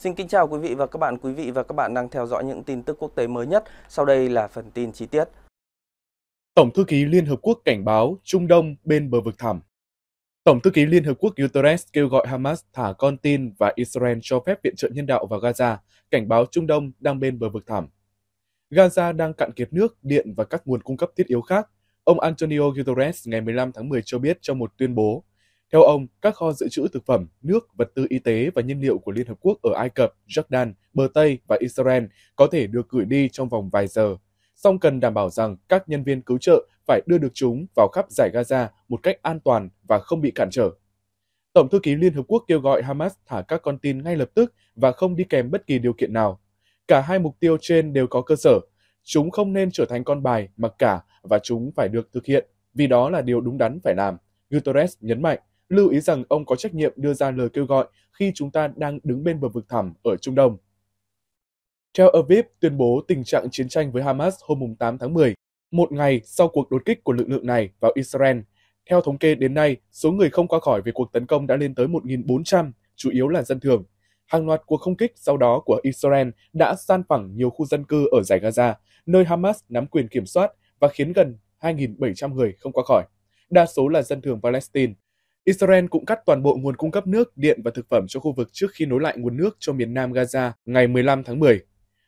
Xin kính chào quý vị và các bạn. Quý vị và các bạn đang theo dõi những tin tức quốc tế mới nhất. Sau đây là phần tin chi tiết. Tổng thư ký Liên Hợp Quốc cảnh báo Trung Đông bên bờ vực thẳm. Tổng thư ký Liên Hợp Quốc Guterres kêu gọi Hamas thả con tin và Israel cho phép viện trợ nhân đạo vào Gaza, cảnh báo Trung Đông đang bên bờ vực thẳm. Gaza đang cạn kiệt nước, điện và các nguồn cung cấp thiết yếu khác. Ông Antonio Guterres ngày 15 tháng 10 cho biết trong một tuyên bố theo ông, các kho dự trữ thực phẩm, nước, vật tư y tế và nhiên liệu của Liên Hợp Quốc ở Ai Cập, Jordan, bờ Tây và Israel có thể được gửi đi trong vòng vài giờ. Song cần đảm bảo rằng các nhân viên cứu trợ phải đưa được chúng vào khắp giải Gaza một cách an toàn và không bị cản trở. Tổng thư ký Liên Hợp Quốc kêu gọi Hamas thả các con tin ngay lập tức và không đi kèm bất kỳ điều kiện nào. Cả hai mục tiêu trên đều có cơ sở. Chúng không nên trở thành con bài mặc cả và chúng phải được thực hiện, vì đó là điều đúng đắn phải làm, Guterres nhấn mạnh lưu ý rằng ông có trách nhiệm đưa ra lời kêu gọi khi chúng ta đang đứng bên bờ vực thẳm ở Trung Đông. Theo Aviv tuyên bố tình trạng chiến tranh với Hamas hôm 8 tháng 10, một ngày sau cuộc đột kích của lực lượng này vào Israel. Theo thống kê đến nay, số người không qua khỏi về cuộc tấn công đã lên tới 1.400, chủ yếu là dân thường. Hàng loạt cuộc không kích sau đó của Israel đã san phẳng nhiều khu dân cư ở giải Gaza, nơi Hamas nắm quyền kiểm soát và khiến gần 2.700 người không qua khỏi. Đa số là dân thường Palestine, Israel cũng cắt toàn bộ nguồn cung cấp nước, điện và thực phẩm cho khu vực trước khi nối lại nguồn nước cho miền nam Gaza ngày 15 tháng 10.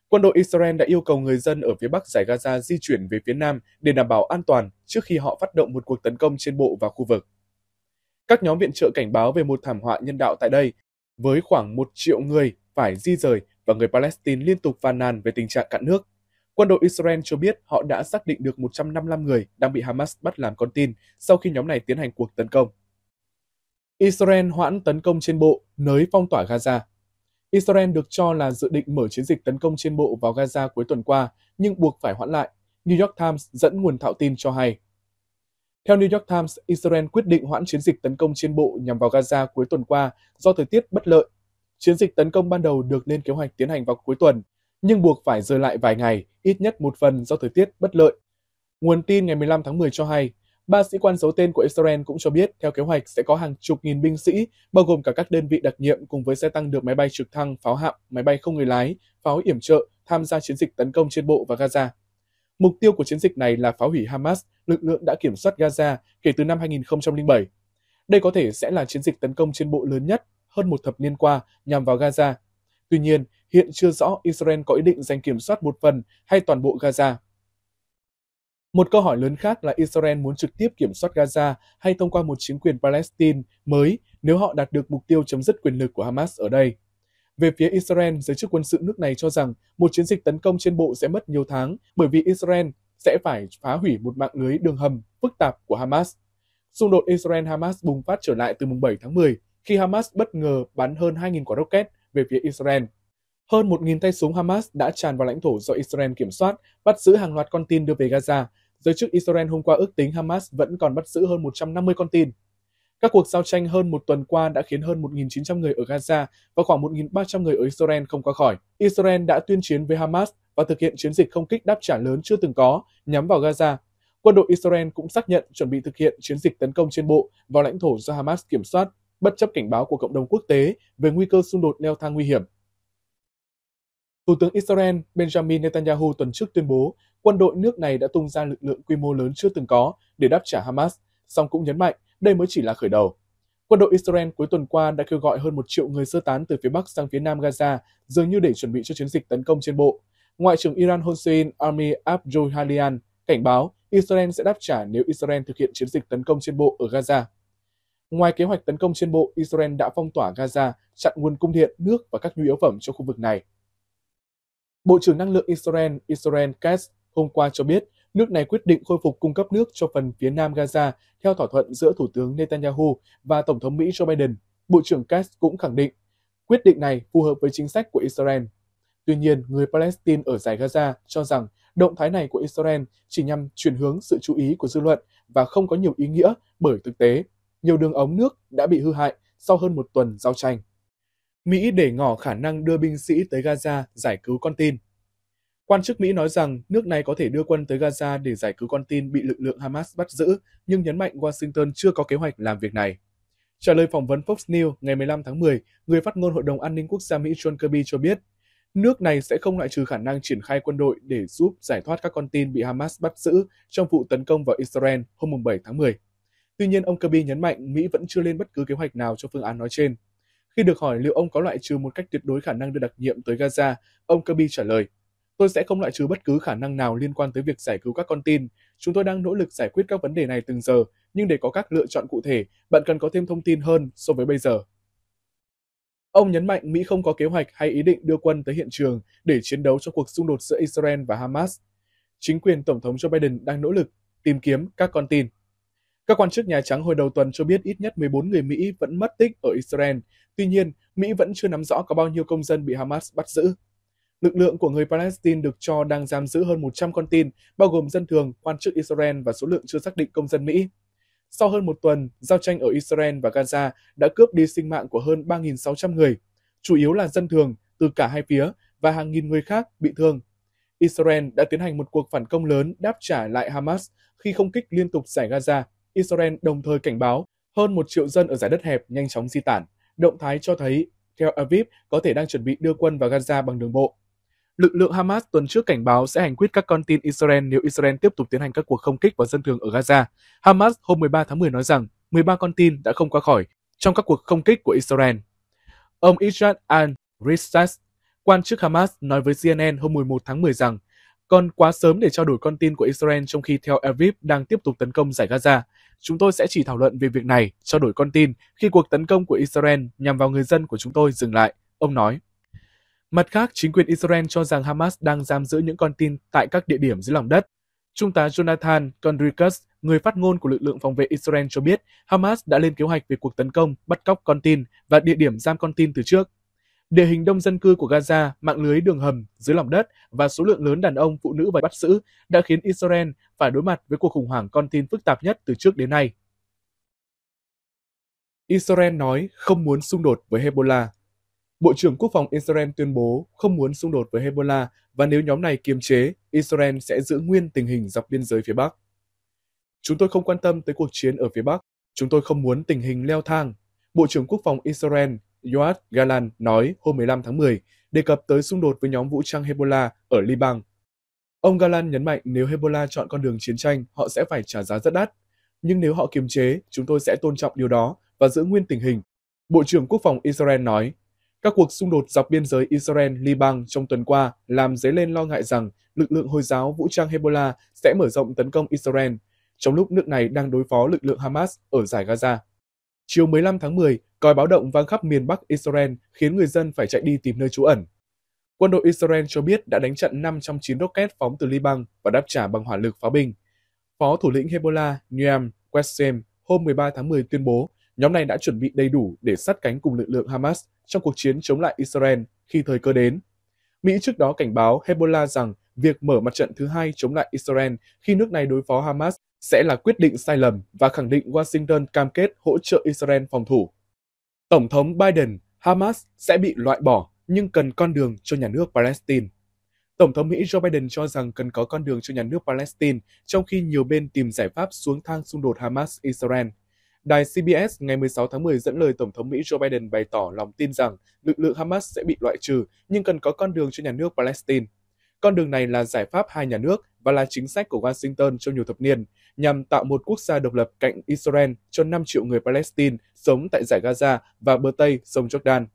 Quân đội Israel đã yêu cầu người dân ở phía bắc giải Gaza di chuyển về phía nam để đảm bảo an toàn trước khi họ phát động một cuộc tấn công trên bộ và khu vực. Các nhóm viện trợ cảnh báo về một thảm họa nhân đạo tại đây, với khoảng một triệu người phải di rời và người Palestine liên tục phàn nàn về tình trạng cạn nước. Quân đội Israel cho biết họ đã xác định được 155 người đang bị Hamas bắt làm con tin sau khi nhóm này tiến hành cuộc tấn công. Israel hoãn tấn công trên bộ, nới phong tỏa Gaza. Israel được cho là dự định mở chiến dịch tấn công trên bộ vào Gaza cuối tuần qua, nhưng buộc phải hoãn lại, New York Times dẫn nguồn thạo tin cho hay. Theo New York Times, Israel quyết định hoãn chiến dịch tấn công trên bộ nhằm vào Gaza cuối tuần qua do thời tiết bất lợi. Chiến dịch tấn công ban đầu được lên kế hoạch tiến hành vào cuối tuần, nhưng buộc phải rời lại vài ngày, ít nhất một phần do thời tiết bất lợi. Nguồn tin ngày 15 tháng 10 cho hay, Ba sĩ quan giấu tên của Israel cũng cho biết, theo kế hoạch sẽ có hàng chục nghìn binh sĩ, bao gồm cả các đơn vị đặc nhiệm cùng với xe tăng được máy bay trực thăng, pháo hạm, máy bay không người lái, pháo yểm trợ tham gia chiến dịch tấn công trên bộ và Gaza. Mục tiêu của chiến dịch này là phá hủy Hamas, lực lượng đã kiểm soát Gaza kể từ năm 2007. Đây có thể sẽ là chiến dịch tấn công trên bộ lớn nhất hơn một thập niên qua nhằm vào Gaza. Tuy nhiên, hiện chưa rõ Israel có ý định giành kiểm soát một phần hay toàn bộ Gaza. Một câu hỏi lớn khác là Israel muốn trực tiếp kiểm soát Gaza hay thông qua một chính quyền Palestine mới nếu họ đạt được mục tiêu chấm dứt quyền lực của Hamas ở đây. Về phía Israel, giới chức quân sự nước này cho rằng một chiến dịch tấn công trên bộ sẽ mất nhiều tháng bởi vì Israel sẽ phải phá hủy một mạng lưới đường hầm phức tạp của Hamas. Xung đột Israel-Hamas bùng phát trở lại từ mùng 7 tháng 10 khi Hamas bất ngờ bắn hơn 2.000 quả rocket về phía Israel. Hơn 1.000 tay súng Hamas đã tràn vào lãnh thổ do Israel kiểm soát, bắt giữ hàng loạt con tin đưa về Gaza, Giới chức Israel hôm qua ước tính Hamas vẫn còn bắt giữ hơn 150 con tin. Các cuộc giao tranh hơn một tuần qua đã khiến hơn 1.900 người ở Gaza và khoảng 1.300 người ở Israel không qua khỏi. Israel đã tuyên chiến với Hamas và thực hiện chiến dịch không kích đáp trả lớn chưa từng có nhắm vào Gaza. Quân đội Israel cũng xác nhận chuẩn bị thực hiện chiến dịch tấn công trên bộ vào lãnh thổ do Hamas kiểm soát, bất chấp cảnh báo của cộng đồng quốc tế về nguy cơ xung đột leo thang nguy hiểm. Thủ tướng Israel Benjamin Netanyahu tuần trước tuyên bố quân đội nước này đã tung ra lực lượng quy mô lớn chưa từng có để đáp trả Hamas, song cũng nhấn mạnh đây mới chỉ là khởi đầu. Quân đội Israel cuối tuần qua đã kêu gọi hơn một triệu người sơ tán từ phía Bắc sang phía Nam Gaza, dường như để chuẩn bị cho chiến dịch tấn công trên bộ. Ngoại trưởng Iran Hossein Army Abdul cảnh báo Israel sẽ đáp trả nếu Israel thực hiện chiến dịch tấn công trên bộ ở Gaza. Ngoài kế hoạch tấn công trên bộ, Israel đã phong tỏa Gaza, chặn nguồn cung điện, nước và các nhu yếu phẩm cho khu vực này. Bộ trưởng Năng lượng Israel, Israel Katz, hôm qua cho biết nước này quyết định khôi phục cung cấp nước cho phần phía nam Gaza theo thỏa thuận giữa Thủ tướng Netanyahu và Tổng thống Mỹ Joe Biden. Bộ trưởng Katz cũng khẳng định quyết định này phù hợp với chính sách của Israel. Tuy nhiên, người Palestine ở giải Gaza cho rằng động thái này của Israel chỉ nhằm chuyển hướng sự chú ý của dư luận và không có nhiều ý nghĩa bởi thực tế, nhiều đường ống nước đã bị hư hại sau hơn một tuần giao tranh. Mỹ để ngỏ khả năng đưa binh sĩ tới Gaza giải cứu con tin. Quan chức Mỹ nói rằng nước này có thể đưa quân tới Gaza để giải cứu con tin bị lực lượng Hamas bắt giữ, nhưng nhấn mạnh Washington chưa có kế hoạch làm việc này. Trả lời phỏng vấn Fox News ngày 15 tháng 10, người phát ngôn Hội đồng An ninh Quốc gia Mỹ John Kirby cho biết, nước này sẽ không loại trừ khả năng triển khai quân đội để giúp giải thoát các con tin bị Hamas bắt giữ trong vụ tấn công vào Israel hôm 7 tháng 10. Tuy nhiên, ông Kirby nhấn mạnh Mỹ vẫn chưa lên bất cứ kế hoạch nào cho phương án nói trên. Khi được hỏi liệu ông có loại trừ một cách tuyệt đối khả năng được đặc nhiệm tới Gaza, ông Kirby trả lời – Tôi sẽ không loại trừ bất cứ khả năng nào liên quan tới việc giải cứu các con tin. Chúng tôi đang nỗ lực giải quyết các vấn đề này từng giờ, nhưng để có các lựa chọn cụ thể, bạn cần có thêm thông tin hơn so với bây giờ. Ông nhấn mạnh Mỹ không có kế hoạch hay ý định đưa quân tới hiện trường để chiến đấu cho cuộc xung đột giữa Israel và Hamas. Chính quyền Tổng thống Joe Biden đang nỗ lực tìm kiếm các con tin. Các quan chức Nhà Trắng hồi đầu tuần cho biết ít nhất 14 người Mỹ vẫn mất tích ở Israel. Tuy nhiên, Mỹ vẫn chưa nắm rõ có bao nhiêu công dân bị Hamas bắt giữ. Lực lượng của người Palestine được cho đang giam giữ hơn 100 con tin, bao gồm dân thường, quan chức Israel và số lượng chưa xác định công dân Mỹ. Sau hơn một tuần, giao tranh ở Israel và Gaza đã cướp đi sinh mạng của hơn 3.600 người, chủ yếu là dân thường từ cả hai phía và hàng nghìn người khác bị thương. Israel đã tiến hành một cuộc phản công lớn đáp trả lại Hamas khi không kích liên tục giải Gaza. Israel đồng thời cảnh báo hơn một triệu dân ở giải đất hẹp nhanh chóng di tản. Động thái cho thấy Tel Aviv có thể đang chuẩn bị đưa quân vào Gaza bằng đường bộ. Lực lượng Hamas tuần trước cảnh báo sẽ hành quyết các con tin Israel nếu Israel tiếp tục tiến hành các cuộc không kích vào dân thường ở Gaza. Hamas hôm 13 tháng 10 nói rằng 13 con tin đã không qua khỏi trong các cuộc không kích của Israel. Ông Israel al-Rissas, quan chức Hamas, nói với CNN hôm 11 tháng 10 rằng còn quá sớm để trao đổi con tin của Israel trong khi theo Aviv đang tiếp tục tấn công giải Gaza. Chúng tôi sẽ chỉ thảo luận về việc này, trao đổi con tin, khi cuộc tấn công của Israel nhằm vào người dân của chúng tôi dừng lại, ông nói. Mặt khác, chính quyền Israel cho rằng Hamas đang giam giữ những con tin tại các địa điểm dưới lòng đất. Trung tá Jonathan Kondrikus, người phát ngôn của lực lượng phòng vệ Israel cho biết Hamas đã lên kế hoạch về cuộc tấn công, bắt cóc con tin và địa điểm giam con tin từ trước. Địa hình đông dân cư của Gaza, mạng lưới đường hầm dưới lòng đất và số lượng lớn đàn ông, phụ nữ và bắt giữ đã khiến Israel phải đối mặt với cuộc khủng hoảng con tin phức tạp nhất từ trước đến nay. Israel nói không muốn xung đột với Hezbollah Bộ trưởng Quốc phòng Israel tuyên bố không muốn xung đột với Hezbollah và nếu nhóm này kiềm chế, Israel sẽ giữ nguyên tình hình dọc biên giới phía Bắc. Chúng tôi không quan tâm tới cuộc chiến ở phía Bắc, chúng tôi không muốn tình hình leo thang, Bộ trưởng Quốc phòng Israel Yoav Gallant nói hôm 15 tháng 10, đề cập tới xung đột với nhóm vũ trang Hezbollah ở Liban. Ông Gallant nhấn mạnh nếu Hezbollah chọn con đường chiến tranh, họ sẽ phải trả giá rất đắt. Nhưng nếu họ kiềm chế, chúng tôi sẽ tôn trọng điều đó và giữ nguyên tình hình. Bộ trưởng Quốc phòng Israel nói, các cuộc xung đột dọc biên giới Israel-Liban trong tuần qua làm dấy lên lo ngại rằng lực lượng Hồi giáo vũ trang Hezbollah sẽ mở rộng tấn công Israel, trong lúc nước này đang đối phó lực lượng Hamas ở giải Gaza. Chiều 15 tháng 10, còi báo động vang khắp miền Bắc Israel khiến người dân phải chạy đi tìm nơi trú ẩn. Quân đội Israel cho biết đã đánh chặn 5 trong 9 rocket phóng từ Liban và đáp trả bằng hỏa lực pháo binh. Phó thủ lĩnh Hezbollah Niam Qassem hôm 13 tháng 10 tuyên bố nhóm này đã chuẩn bị đầy đủ để sát cánh cùng lực lượng Hamas trong cuộc chiến chống lại Israel khi thời cơ đến. Mỹ trước đó cảnh báo Hezbollah rằng việc mở mặt trận thứ hai chống lại Israel khi nước này đối phó Hamas sẽ là quyết định sai lầm và khẳng định Washington cam kết hỗ trợ Israel phòng thủ. Tổng thống Biden, Hamas sẽ bị loại bỏ nhưng cần con đường cho nhà nước Palestine. Tổng thống Mỹ Joe Biden cho rằng cần có con đường cho nhà nước Palestine trong khi nhiều bên tìm giải pháp xuống thang xung đột Hamas-Israel – Đài CBS ngày 16 tháng 10 dẫn lời Tổng thống Mỹ Joe Biden bày tỏ lòng tin rằng lực lượng Hamas sẽ bị loại trừ nhưng cần có con đường cho nhà nước Palestine. Con đường này là giải pháp hai nhà nước và là chính sách của Washington trong nhiều thập niên nhằm tạo một quốc gia độc lập cạnh Israel cho 5 triệu người Palestine sống tại giải Gaza và bờ Tây sông Jordan.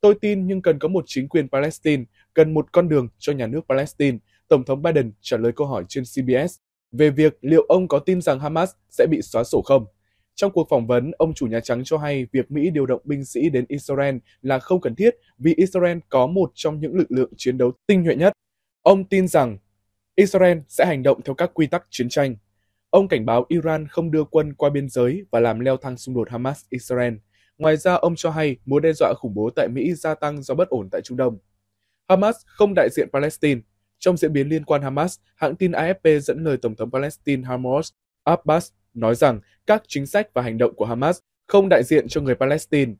Tôi tin nhưng cần có một chính quyền Palestine, cần một con đường cho nhà nước Palestine, Tổng thống Biden trả lời câu hỏi trên CBS về việc liệu ông có tin rằng Hamas sẽ bị xóa sổ không. Trong cuộc phỏng vấn, ông chủ Nhà Trắng cho hay việc Mỹ điều động binh sĩ đến Israel là không cần thiết vì Israel có một trong những lực lượng chiến đấu tinh nhuệ nhất. Ông tin rằng Israel sẽ hành động theo các quy tắc chiến tranh. Ông cảnh báo Iran không đưa quân qua biên giới và làm leo thang xung đột Hamas-Israel. Ngoài ra, ông cho hay mối đe dọa khủng bố tại Mỹ gia tăng do bất ổn tại Trung Đông. Hamas không đại diện Palestine. Trong diễn biến liên quan Hamas, hãng tin AFP dẫn lời Tổng thống Palestine Hamas Abbas nói rằng các chính sách và hành động của Hamas không đại diện cho người Palestine.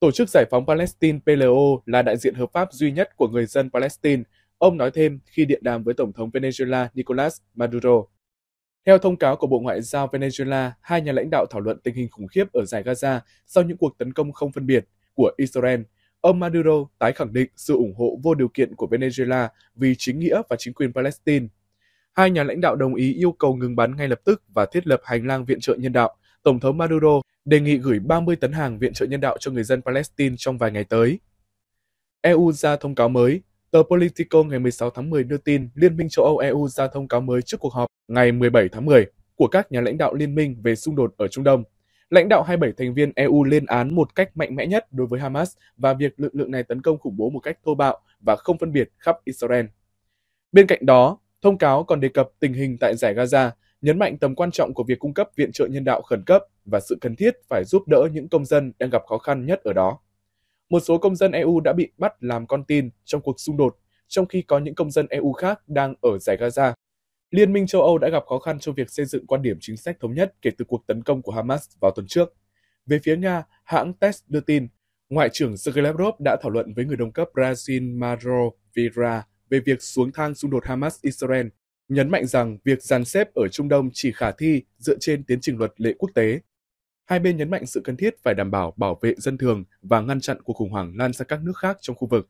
Tổ chức Giải phóng Palestine PLO là đại diện hợp pháp duy nhất của người dân Palestine, ông nói thêm khi điện đàm với Tổng thống Venezuela Nicolas Maduro. Theo thông cáo của Bộ Ngoại giao Venezuela, hai nhà lãnh đạo thảo luận tình hình khủng khiếp ở giải Gaza sau những cuộc tấn công không phân biệt của Israel. Ông Maduro tái khẳng định sự ủng hộ vô điều kiện của Venezuela vì chính nghĩa và chính quyền Palestine. Hai nhà lãnh đạo đồng ý yêu cầu ngừng bắn ngay lập tức và thiết lập hành lang viện trợ nhân đạo. Tổng thống Maduro đề nghị gửi 30 tấn hàng viện trợ nhân đạo cho người dân Palestine trong vài ngày tới. EU ra thông cáo mới, Tờ Politico ngày 16 tháng 10 đưa tin Liên minh châu Âu EU ra thông cáo mới trước cuộc họp ngày 17 tháng 10 của các nhà lãnh đạo liên minh về xung đột ở Trung Đông. Lãnh đạo 27 thành viên EU lên án một cách mạnh mẽ nhất đối với Hamas và việc lực lượng này tấn công khủng bố một cách thô bạo và không phân biệt khắp Israel. Bên cạnh đó, Thông cáo còn đề cập tình hình tại giải Gaza, nhấn mạnh tầm quan trọng của việc cung cấp viện trợ nhân đạo khẩn cấp và sự cần thiết phải giúp đỡ những công dân đang gặp khó khăn nhất ở đó. Một số công dân EU đã bị bắt làm con tin trong cuộc xung đột, trong khi có những công dân EU khác đang ở giải Gaza. Liên minh châu Âu đã gặp khó khăn trong việc xây dựng quan điểm chính sách thống nhất kể từ cuộc tấn công của Hamas vào tuần trước. Về phía Nga, hãng TASS đưa tin, Ngoại trưởng Sergei Lavrov đã thảo luận với người đồng cấp Brazil Maduro Vira về việc xuống thang xung đột Hamas-Israel, nhấn mạnh rằng việc dàn xếp ở Trung Đông chỉ khả thi dựa trên tiến trình luật lệ quốc tế. Hai bên nhấn mạnh sự cần thiết phải đảm bảo bảo vệ dân thường và ngăn chặn cuộc khủng hoảng lan sang các nước khác trong khu vực.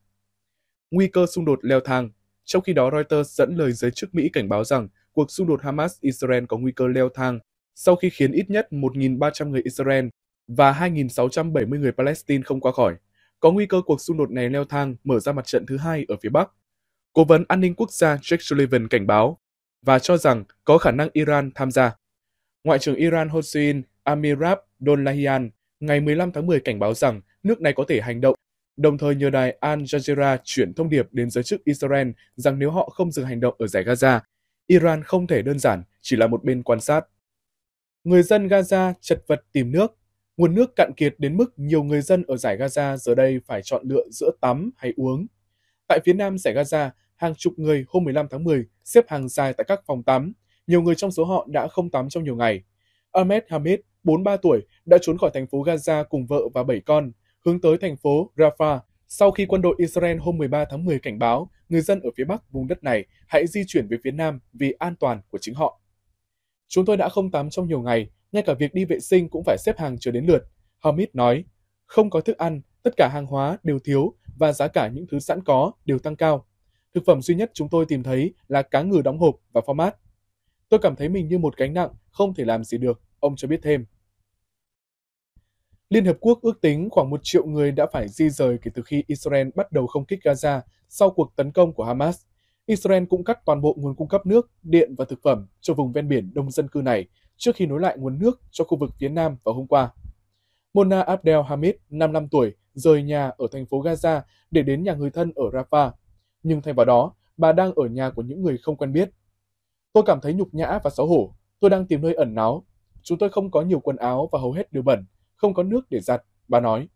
Nguy cơ xung đột leo thang Trong khi đó, Reuters dẫn lời giới chức Mỹ cảnh báo rằng cuộc xung đột Hamas-Israel có nguy cơ leo thang sau khi khiến ít nhất 1.300 người Israel và 2.670 người Palestine không qua khỏi. Có nguy cơ cuộc xung đột này leo thang mở ra mặt trận thứ hai ở phía Bắc Cố vấn an ninh quốc gia Jake Sullivan cảnh báo và cho rằng có khả năng Iran tham gia. Ngoại trưởng Iran Hossein Amirab Dollahian ngày 15 tháng 10 cảnh báo rằng nước này có thể hành động, đồng thời nhờ đài Al Jazeera chuyển thông điệp đến giới chức Israel rằng nếu họ không dừng hành động ở giải Gaza, Iran không thể đơn giản chỉ là một bên quan sát. Người dân Gaza chật vật tìm nước, nguồn nước cạn kiệt đến mức nhiều người dân ở giải Gaza giờ đây phải chọn lựa giữa tắm hay uống Tại phía nam giải Gaza, hàng chục người hôm 15 tháng 10 xếp hàng dài tại các phòng tắm. Nhiều người trong số họ đã không tắm trong nhiều ngày. Ahmed Hamid, 43 tuổi, đã trốn khỏi thành phố Gaza cùng vợ và bảy con, hướng tới thành phố Rafah. Sau khi quân đội Israel hôm 13 tháng 10 cảnh báo người dân ở phía bắc vùng đất này hãy di chuyển về phía nam vì an toàn của chính họ. Chúng tôi đã không tắm trong nhiều ngày, ngay cả việc đi vệ sinh cũng phải xếp hàng chờ đến lượt. Hamid nói, không có thức ăn, tất cả hàng hóa đều thiếu và giá cả những thứ sẵn có đều tăng cao. Thực phẩm duy nhất chúng tôi tìm thấy là cá ngừ đóng hộp và pho mát. Tôi cảm thấy mình như một gánh nặng, không thể làm gì được, ông cho biết thêm. Liên Hợp Quốc ước tính khoảng một triệu người đã phải di rời kể từ khi Israel bắt đầu không kích Gaza sau cuộc tấn công của Hamas. Israel cũng cắt toàn bộ nguồn cung cấp nước, điện và thực phẩm cho vùng ven biển đông dân cư này trước khi nối lại nguồn nước cho khu vực phía Nam vào hôm qua. Mona Abdel Hamid, 55 tuổi, rời nhà ở thành phố Gaza để đến nhà người thân ở Rafah. Nhưng thay vào đó, bà đang ở nhà của những người không quen biết. Tôi cảm thấy nhục nhã và xấu hổ. Tôi đang tìm nơi ẩn náu. Chúng tôi không có nhiều quần áo và hầu hết đều bẩn, không có nước để giặt, bà nói.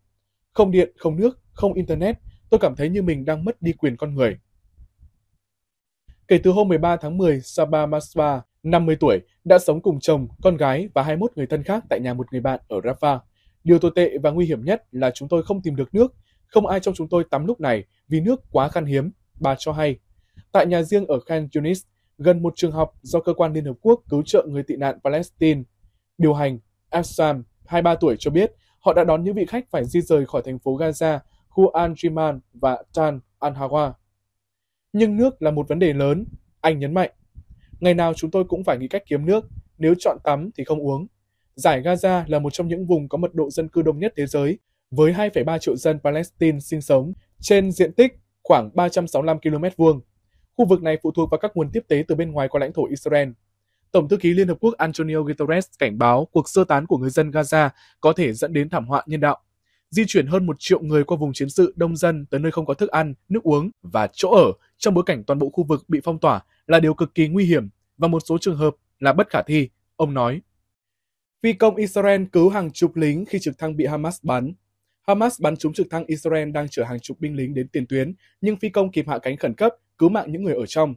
Không điện, không nước, không internet, tôi cảm thấy như mình đang mất đi quyền con người. Kể từ hôm 13 tháng 10, Saba Masba, 50 tuổi, đã sống cùng chồng, con gái và 21 người thân khác tại nhà một người bạn ở Rafah. Điều tồi tệ và nguy hiểm nhất là chúng tôi không tìm được nước, không ai trong chúng tôi tắm lúc này vì nước quá khan hiếm, bà cho hay. Tại nhà riêng ở Khan Yunis, gần một trường học do cơ quan Liên Hợp Quốc cứu trợ người tị nạn Palestine. Điều hành, Absam, 23 tuổi cho biết họ đã đón những vị khách phải di rời khỏi thành phố Gaza, khu Al-Jiman và Tan Al-Hawa. Nhưng nước là một vấn đề lớn, anh nhấn mạnh. Ngày nào chúng tôi cũng phải nghĩ cách kiếm nước, nếu chọn tắm thì không uống, Giải Gaza là một trong những vùng có mật độ dân cư đông nhất thế giới, với 2,3 triệu dân Palestine sinh sống trên diện tích khoảng 365 km vuông. Khu vực này phụ thuộc vào các nguồn tiếp tế từ bên ngoài qua lãnh thổ Israel. Tổng thư ký Liên Hợp Quốc Antonio Guterres cảnh báo cuộc sơ tán của người dân Gaza có thể dẫn đến thảm họa nhân đạo. Di chuyển hơn một triệu người qua vùng chiến sự đông dân tới nơi không có thức ăn, nước uống và chỗ ở trong bối cảnh toàn bộ khu vực bị phong tỏa là điều cực kỳ nguy hiểm và một số trường hợp là bất khả thi, ông nói. Phi công Israel cứu hàng chục lính khi trực thăng bị Hamas bắn. Hamas bắn trúng trực thăng Israel đang chở hàng chục binh lính đến tiền tuyến, nhưng phi công kịp hạ cánh khẩn cấp, cứu mạng những người ở trong.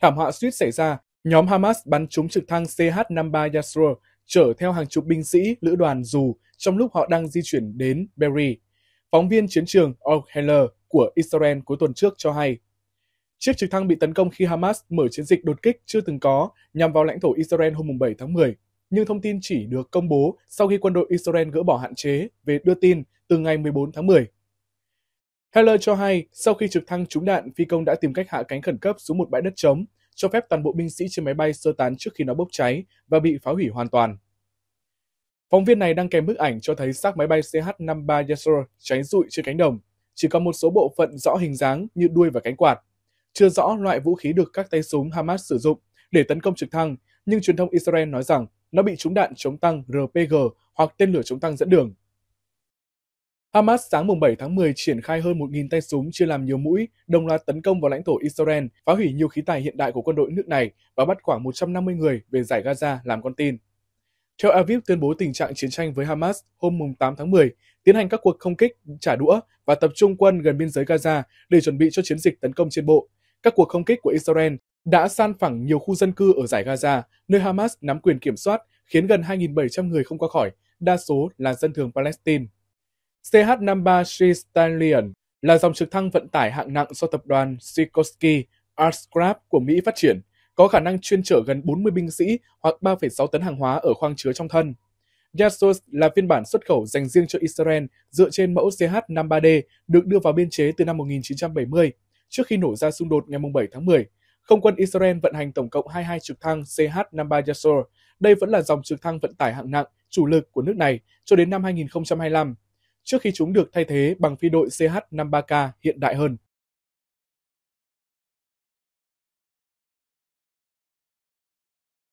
Thảm họa suýt xảy ra, nhóm Hamas bắn trúng trực thăng CH-53 Yasur chở theo hàng chục binh sĩ, lữ đoàn dù trong lúc họ đang di chuyển đến Berry. Phóng viên chiến trường Al-Heller của Israel cuối tuần trước cho hay, chiếc trực thăng bị tấn công khi Hamas mở chiến dịch đột kích chưa từng có nhằm vào lãnh thổ Israel hôm 7 tháng 10 nhưng thông tin chỉ được công bố sau khi quân đội Israel gỡ bỏ hạn chế về đưa tin từ ngày 14 tháng 10. Heller cho hay, sau khi trực thăng trúng đạn, phi công đã tìm cách hạ cánh khẩn cấp xuống một bãi đất trống, cho phép toàn bộ binh sĩ trên máy bay sơ tán trước khi nó bốc cháy và bị phá hủy hoàn toàn. Phóng viên này đang kèm bức ảnh cho thấy xác máy bay CH-53 Yasur cháy rụi trên cánh đồng, chỉ còn một số bộ phận rõ hình dáng như đuôi và cánh quạt. Chưa rõ loại vũ khí được các tay súng Hamas sử dụng để tấn công trực thăng, nhưng truyền thông Israel nói rằng nó bị trúng đạn chống tăng RPG hoặc tên lửa chống tăng dẫn đường. Hamas sáng mùng 7 tháng 10 triển khai hơn 1.000 tay súng chia làm nhiều mũi, đồng loạt tấn công vào lãnh thổ Israel, phá hủy nhiều khí tài hiện đại của quân đội nước này và bắt khoảng 150 người về giải Gaza làm con tin. Theo Aviv tuyên bố tình trạng chiến tranh với Hamas hôm mùng 8 tháng 10, tiến hành các cuộc không kích, trả đũa và tập trung quân gần biên giới Gaza để chuẩn bị cho chiến dịch tấn công trên bộ, các cuộc không kích của Israel đã san phẳng nhiều khu dân cư ở giải Gaza, nơi Hamas nắm quyền kiểm soát, khiến gần 2.700 người không qua khỏi, đa số là dân thường Palestine. CH-53 Sea Stallion là dòng trực thăng vận tải hạng nặng do tập đoàn Sikorsky Aircraft của Mỹ phát triển, có khả năng chuyên chở gần 40 binh sĩ hoặc 3,6 tấn hàng hóa ở khoang chứa trong thân. Yasos là phiên bản xuất khẩu dành riêng cho Israel dựa trên mẫu CH-53D được đưa vào biên chế từ năm 1970 trước khi nổ ra xung đột ngày 7 tháng 10. Không quân Israel vận hành tổng cộng 22 trực thăng CH-53 Yasor. Đây vẫn là dòng trực thăng vận tải hạng nặng, chủ lực của nước này cho đến năm 2025, trước khi chúng được thay thế bằng phi đội CH-53K hiện đại hơn.